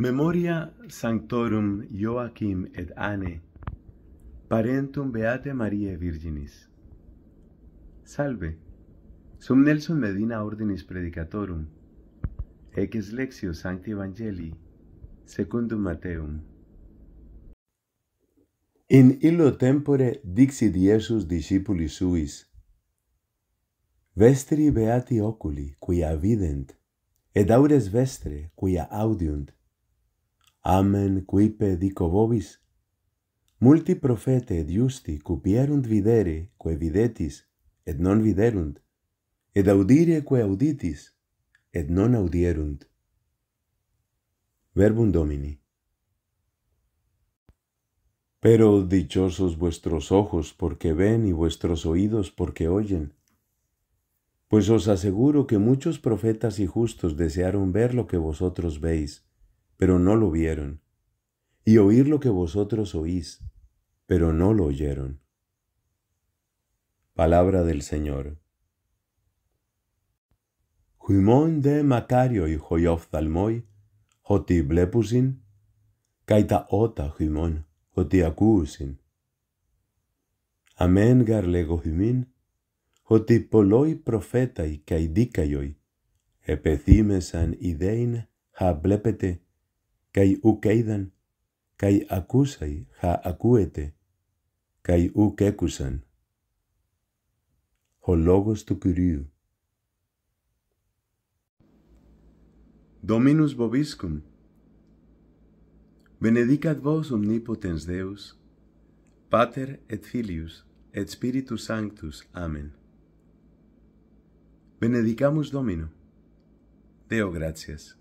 Memoria Sanctorum Joachim et Anne Parentum Beate Mariae Virginis Salve Sum Nelson Medina Ordinis Predicatorum Ex lexio Sancti Evangelii Secundum Mateum In illo tempore dixit Iesus discipuli suis Vestri beati oculi, quia vident, et aures vestre, quia audiunt, Amen quipe dico vobis. Multi profete diusti cupierunt videre, que videtis, et non viderunt, ed audire que auditis, et non audierunt. Verbum Domini. Pero dichosos vuestros ojos porque ven y vuestros oídos porque oyen. Pues os aseguro que muchos profetas y justos desearon ver lo que vosotros veis pero no lo vieron, y oír lo que vosotros oís, pero no lo oyeron. Palabra del Señor. Χοιμών δε μακάριοι η ότι βλέπουσιν, καί τα ότα χοιμών, ότι ακούουσιν. Αμέν γαρ λέγω ότι πολλοί προφέταοι καί δίκαιοι, επεθύμεσαν ιδέιν, χα kai u keidan kai akusai ha akuete kai u kekusan ho logos tu kyriu Dominus boviscum, Benedicat vos omnipotens Deus Pater et filius et spiritus sanctus amen Benedicamus Domino Deo gratias